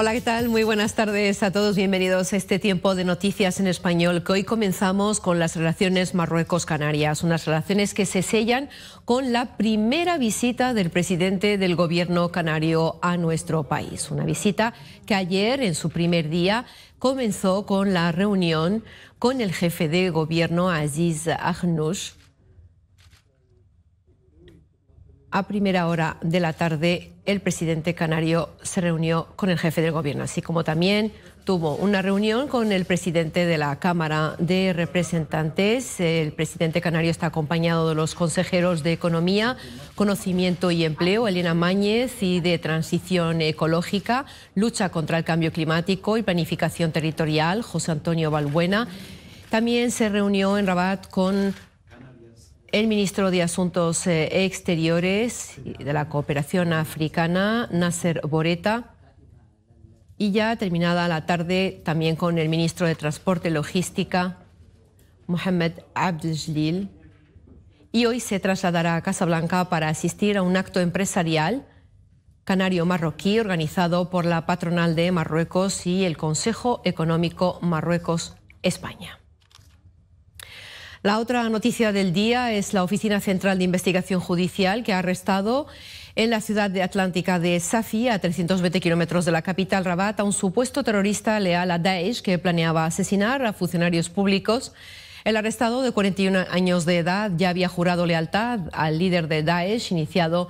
Hola, ¿qué tal? Muy buenas tardes a todos. Bienvenidos a este tiempo de noticias en español que hoy comenzamos con las relaciones Marruecos-Canarias, unas relaciones que se sellan con la primera visita del presidente del gobierno canario a nuestro país. Una visita que ayer, en su primer día, comenzó con la reunión con el jefe de gobierno Aziz Agnush a primera hora de la tarde el presidente canario se reunió con el jefe del gobierno, así como también tuvo una reunión con el presidente de la Cámara de Representantes. El presidente canario está acompañado de los consejeros de Economía, Conocimiento y Empleo, Elena Máñez, y de Transición Ecológica, Lucha contra el Cambio Climático y Planificación Territorial, José Antonio Balbuena. También se reunió en Rabat con el ministro de Asuntos eh, Exteriores y de la Cooperación Africana, Nasser Boreta, y ya terminada la tarde también con el ministro de Transporte y Logística, Mohamed Abdeljlil. Y hoy se trasladará a Casablanca para asistir a un acto empresarial canario marroquí organizado por la patronal de Marruecos y el Consejo Económico Marruecos-España. La otra noticia del día es la Oficina Central de Investigación Judicial que ha arrestado en la ciudad de atlántica de Safi, a 320 kilómetros de la capital Rabat, a un supuesto terrorista leal a Daesh que planeaba asesinar a funcionarios públicos. El arrestado de 41 años de edad ya había jurado lealtad al líder de Daesh iniciado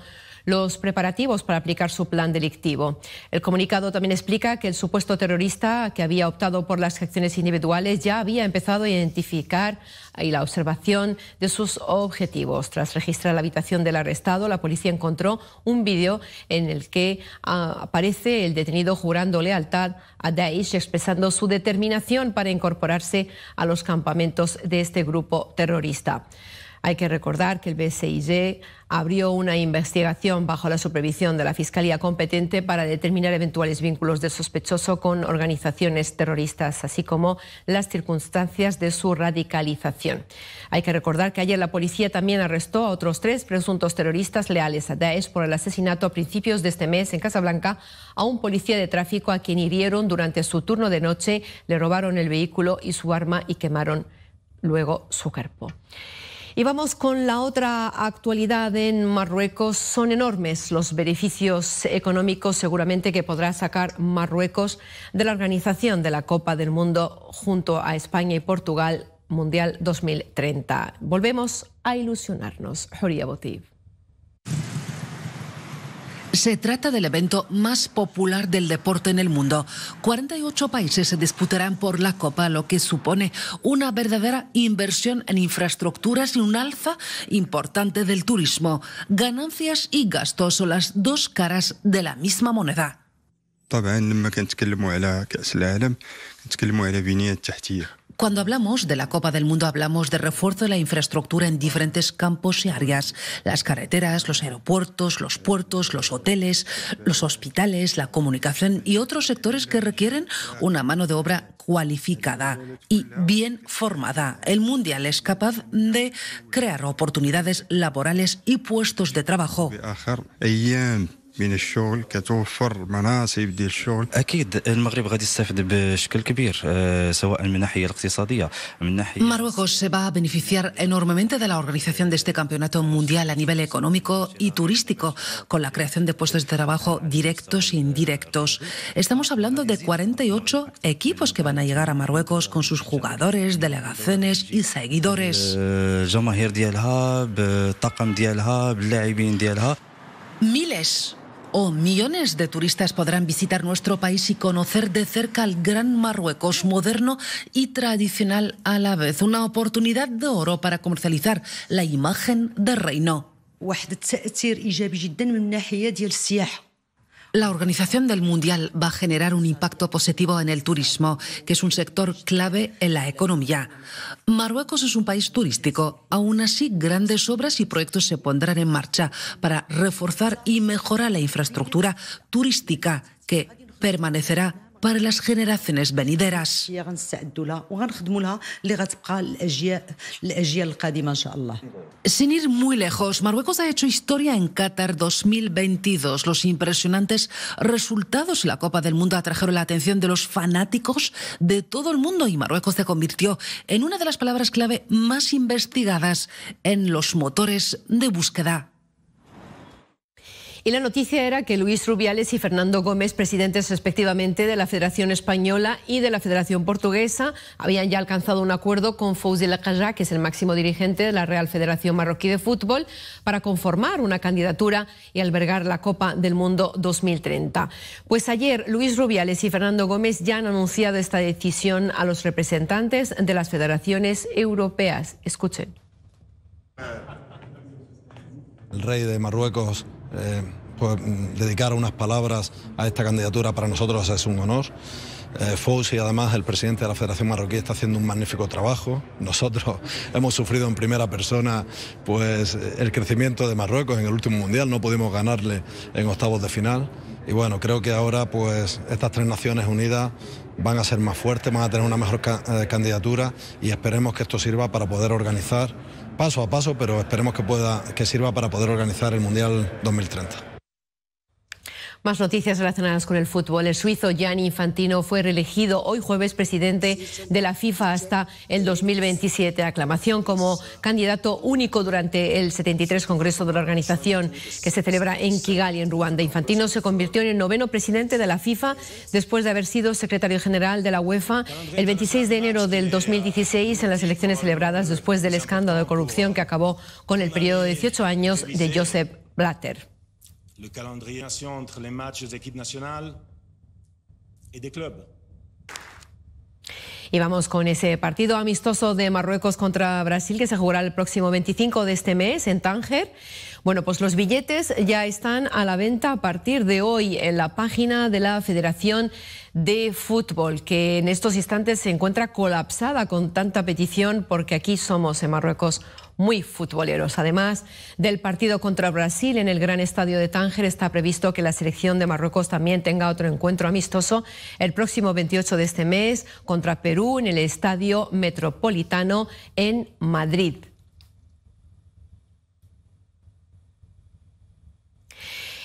los preparativos para aplicar su plan delictivo. El comunicado también explica que el supuesto terrorista que había optado por las acciones individuales ya había empezado a identificar y la observación de sus objetivos. Tras registrar la habitación del arrestado, la policía encontró un vídeo en el que ah, aparece el detenido jurando lealtad a Daesh, expresando su determinación para incorporarse a los campamentos de este grupo terrorista. Hay que recordar que el BCIG abrió una investigación bajo la supervisión de la Fiscalía competente para determinar eventuales vínculos del sospechoso con organizaciones terroristas, así como las circunstancias de su radicalización. Hay que recordar que ayer la policía también arrestó a otros tres presuntos terroristas leales a Daesh por el asesinato a principios de este mes en Casablanca a un policía de tráfico a quien hirieron durante su turno de noche, le robaron el vehículo y su arma y quemaron luego su cuerpo. Y vamos con la otra actualidad en Marruecos. Son enormes los beneficios económicos seguramente que podrá sacar Marruecos de la organización de la Copa del Mundo junto a España y Portugal Mundial 2030. Volvemos a ilusionarnos. Joria se trata del evento más popular del deporte en el mundo. 48 países se disputarán por la Copa, lo que supone una verdadera inversión en infraestructuras y un alza importante del turismo. Ganancias y gastos son las dos caras de la misma moneda. Cuando hablamos de la Copa del Mundo hablamos de refuerzo de la infraestructura en diferentes campos y áreas, las carreteras, los aeropuertos, los puertos, los hoteles, los hospitales, la comunicación y otros sectores que requieren una mano de obra cualificada y bien formada. El Mundial es capaz de crear oportunidades laborales y puestos de trabajo. Marruecos se va a beneficiar enormemente de la organización de este campeonato mundial a nivel económico y turístico con la creación de puestos de trabajo directos e indirectos. Estamos hablando de 48 equipos que van a llegar a Marruecos con sus jugadores, delegaciones y seguidores. Eh, Miles o millones de turistas podrán visitar nuestro país y conocer de cerca el gran Marruecos moderno y tradicional a la vez. Una oportunidad de oro para comercializar la imagen del reino. La organización del Mundial va a generar un impacto positivo en el turismo, que es un sector clave en la economía. Marruecos es un país turístico. Aún así, grandes obras y proyectos se pondrán en marcha para reforzar y mejorar la infraestructura turística que permanecerá para las generaciones venideras. Sin ir muy lejos, Marruecos ha hecho historia en Qatar 2022. Los impresionantes resultados en la Copa del Mundo atrajeron la atención de los fanáticos de todo el mundo y Marruecos se convirtió en una de las palabras clave más investigadas en los motores de búsqueda y la noticia era que Luis Rubiales y Fernando Gómez, presidentes respectivamente de la Federación Española y de la Federación Portuguesa, habían ya alcanzado un acuerdo con Fouzi Caja, que es el máximo dirigente de la Real Federación Marroquí de Fútbol, para conformar una candidatura y albergar la Copa del Mundo 2030. Pues ayer Luis Rubiales y Fernando Gómez ya han anunciado esta decisión a los representantes de las federaciones europeas. Escuchen. El rey de Marruecos eh, pues, dedicar unas palabras a esta candidatura para nosotros es un honor. Eh, y además, el presidente de la Federación Marroquí, está haciendo un magnífico trabajo. Nosotros hemos sufrido en primera persona pues, el crecimiento de Marruecos en el último mundial, no pudimos ganarle en octavos de final. Y bueno, creo que ahora pues, estas tres Naciones Unidas van a ser más fuertes, van a tener una mejor eh, candidatura y esperemos que esto sirva para poder organizar paso a paso, pero esperemos que, pueda, que sirva para poder organizar el Mundial 2030. Más noticias relacionadas con el fútbol. El suizo Gianni Infantino fue reelegido hoy jueves presidente de la FIFA hasta el 2027. Aclamación como candidato único durante el 73 Congreso de la organización que se celebra en Kigali, en Ruanda. Infantino se convirtió en el noveno presidente de la FIFA después de haber sido secretario general de la UEFA el 26 de enero del 2016 en las elecciones celebradas después del escándalo de corrupción que acabó con el periodo de 18 años de Joseph Blatter le calendrier entre les matchs de équipe nacional y de club. Y vamos con ese partido amistoso de Marruecos contra Brasil que se jugará el próximo 25 de este mes en Tánger. Bueno, pues los billetes ya están a la venta a partir de hoy en la página de la Federación de Fútbol, que en estos instantes se encuentra colapsada con tanta petición porque aquí somos en Marruecos muy futboleros. Además del partido contra Brasil en el Gran Estadio de Tánger, está previsto que la selección de Marruecos también tenga otro encuentro amistoso el próximo 28 de este mes contra Perú en el Estadio Metropolitano en Madrid.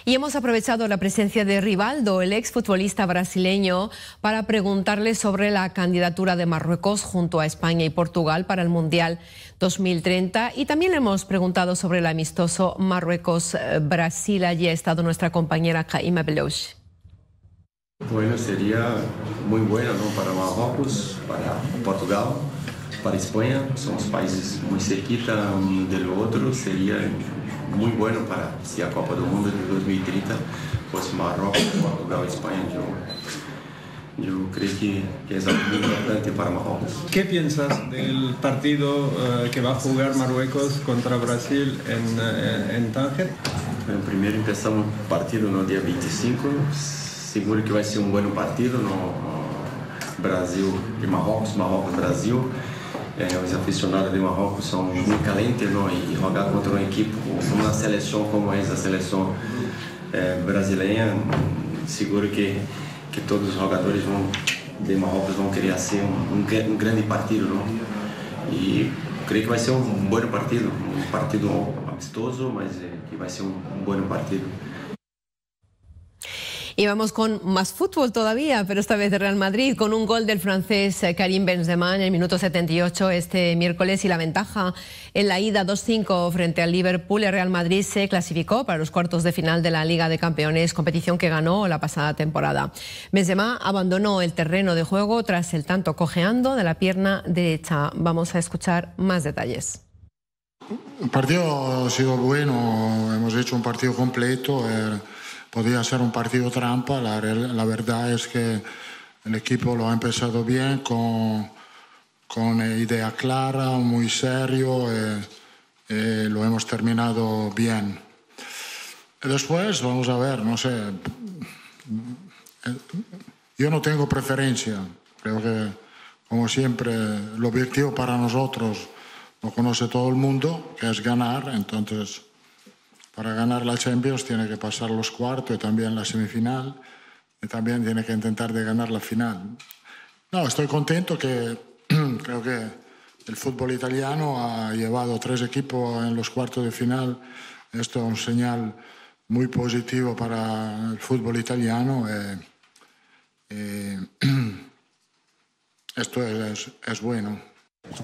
Y hemos aprovechado la presencia de Rivaldo, el exfutbolista brasileño, para preguntarle sobre la candidatura de Marruecos junto a España y Portugal para el Mundial 2030. Y también le hemos preguntado sobre el amistoso Marruecos-Brasil. Allí ha estado nuestra compañera Jaime Belouche. Bueno, sería muy bueno para Marruecos, para Portugal para España, somos países muy cerquita de del otro, sería muito bueno para se a Copa do Mundo de 2030 fosse Marrocos, Portugal e Espanha. Eu, eu creio que, que é algo muito importante para Marrocos. O que pensas do partido uh, que vai jogar Marrocos contra Brasil em, em eh, Tánger? Primeiro começamos o partido no dia 25, seguro que vai ser um bom partido no Brasil e Marrocos, Marrocos-Brasil. É, os aficionados de Marrocos são muito talentos não? e jogar contra uma equipe, uma seleção como essa seleção é, brasileira, seguro que, que todos os jogadores vão, de Marrocos vão querer ser um, um, um, grande partido. Não? E creio que vai ser um, um bom partido, um partido amistoso, mas é, que vai ser um, um bom partido. Y vamos con más fútbol todavía, pero esta vez de Real Madrid, con un gol del francés eh, Karim Benzema en el minuto 78 este miércoles y la ventaja en la ida 2-5 frente al Liverpool. El Real Madrid se clasificó para los cuartos de final de la Liga de Campeones, competición que ganó la pasada temporada. Benzema abandonó el terreno de juego tras el tanto cojeando de la pierna derecha. Vamos a escuchar más detalles. El partido ha sido bueno, hemos hecho un partido completo. Eh, podía ser un partido trampa. La, verdad es que el equipo lo ha empezado bien, con, con eh, idea clara, muy serio, eh, eh, lo hemos terminado bien. Después, vamos a ver, no sé, yo no tengo preferencia, creo que como siempre el objetivo para nosotros lo conoce todo el mundo, que es ganar, entonces para ganar la Champions tiene que pasar los cuartos y también la semifinal, y también tiene que intentar de ganar la final. No, estoy contento que creo que el fútbol italiano ha llevado tres equipos en los cuartos de final. Esto es un señal muy positivo para el fútbol italiano. Eh, eh, esto es bueno.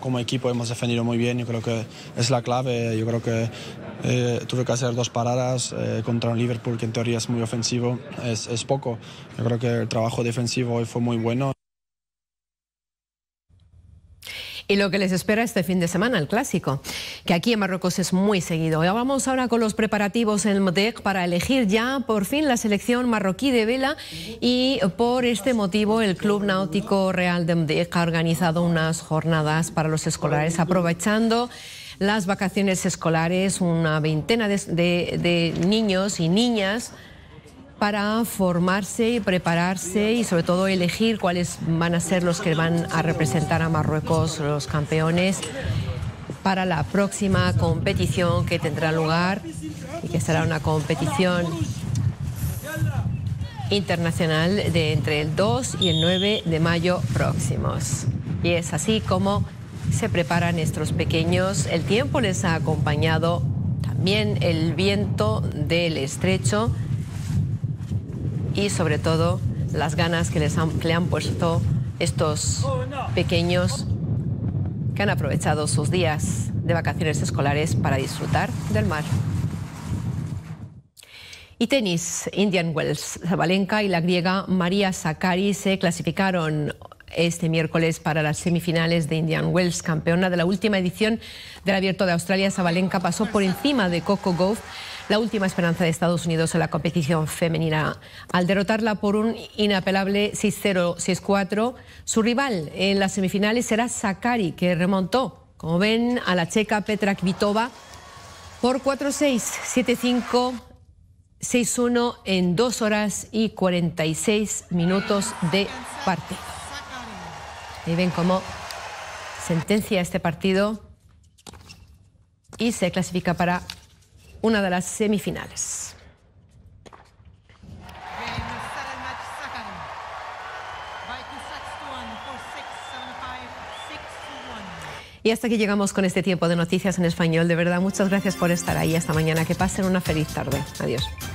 Como equipo hemos defendido muy bien, yo creo que es la clave. Yo creo que eh, tuve que hacer dos paradas eh, contra un Liverpool que en teoría es muy ofensivo, es, es poco. Yo creo que el trabajo defensivo hoy fue muy bueno. y lo que les espera este fin de semana, el clásico, que aquí en Marruecos es muy seguido. Ya vamos ahora con los preparativos en MDEC para elegir ya por fin la selección marroquí de vela y por este motivo el Club Náutico Real de MDEC ha organizado unas jornadas para los escolares aprovechando las vacaciones escolares, una veintena de niños y niñas para formarse y prepararse y sobre todo elegir cuáles van a ser los que van a representar a Marruecos, los campeones, para la próxima competición que tendrá lugar y que será una competición internacional de entre el 2 y el 9 de mayo próximos. Y es así como se preparan nuestros pequeños. El tiempo les ha acompañado también el viento del estrecho y sobre todo las ganas que, les le han puesto estos pequeños que han aprovechado sus días de vacaciones escolares para disfrutar del mar. Y tenis, Indian Wells, Zabalenka y la griega María Sakari se clasificaron este miércoles para las semifinales de Indian Wells. Campeona de la última edición del Abierto de Australia, Sabalenka pasó por encima de Coco Gauff, la última esperanza de Estados Unidos en la competición femenina, al derrotarla por un inapelable 6-0, 6-4. Su rival en las semifinales será Sakari, que remontó, como ven, a la checa Petra Kvitova por 4-6, 7-5. 6-1 en 2 horas y 46 minutos de partido. Y ven cómo sentencia este partido y se clasifica para una de las semifinales. Y hasta aquí llegamos con este tiempo de noticias en español. De verdad, muchas gracias por estar ahí. esta mañana. Que pasen una feliz tarde. Adiós.